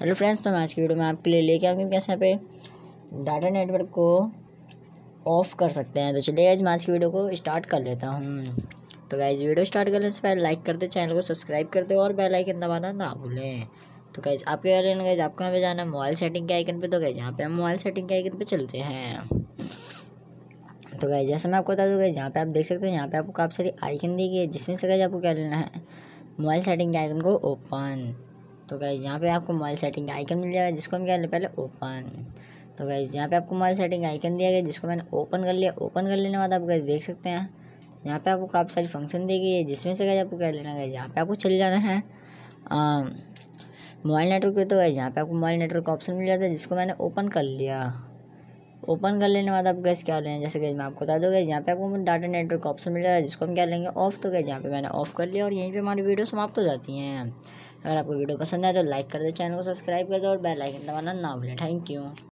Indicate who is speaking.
Speaker 1: hello friends तो मैं आज की वीडियो में आपके लिए लेके आऊँगी कैसे यहाँ पे डाटा नेटवर्क को ऑफ़ कर सकते हैं तो चलिए आज मैं आज की वीडियो को स्टार्ट कर लेता हूँ तो गाइज वीडियो स्टार्ट करने से पहले लाइक कर दे चैनल को सब्सक्राइब कर दे और बेल आइकन दबाना ना भूलें तो गाइज आपके बारे में गाइज आपको यहाँ पे जाना है मोबाइल सेटिंग के आइकन पे तो गाइज यहाँ पे हम मोबाइल सेटिंग के आइकन पे चलते हैं तो गाइज जैसे मैं आपको बता दूँ गाइज यहाँ पे आप देख सकते हैं यहाँ पे आपको काफ़ी सारी आइकन दी गई है जिसमें से गाइज आपको क्या लेना है मोबाइल सेटिंग के आइकन को ओपन तो गाइज़ यहाँ पे आपको मोबाइल सेटिंग का आइकन मिल जाएगा जिसको हम क्या पहले ओपन तो गाइज़ यहाँ पे आपको मोबाइल सेटिंग आइकन दिया गया जिसको मैंने ओपन कर लिया ओपन कर लेने बाद आप गैस देख सकते हैं यहाँ पे आपको काफ़ी सारी फंक्शन दी गई है जिसमें से गाइज आपको क्या लेना गाइज यहाँ पे आपको चले जाना है मोबाइल नेटवर्क पर तो गाइज यहाँ पे आपको मोबाइल नेटवर्क का ऑप्शन मिल जाता है जिसको मैंने ओपन कर लिया ओपन कर लेने के बाद आप गैस क्या लेना जैसे गैस मैं आपको बता दूँ गैस यहाँ पे आपको डाटा नेटवर्क का ऑप्शन मिल जाएगा जिसको हम क्या लेंगे ऑफ तो गए यहाँ पे मैंने ऑफ कर लिया और यहीं पे हमारी वीडियो समाप्त हो जाती हैं अगर आपको वीडियो पसंद आए तो लाइक कर दे चैनल को सब्सक्राइब कर दो और बेल आइकन दबाना ना भूलें थैंक यू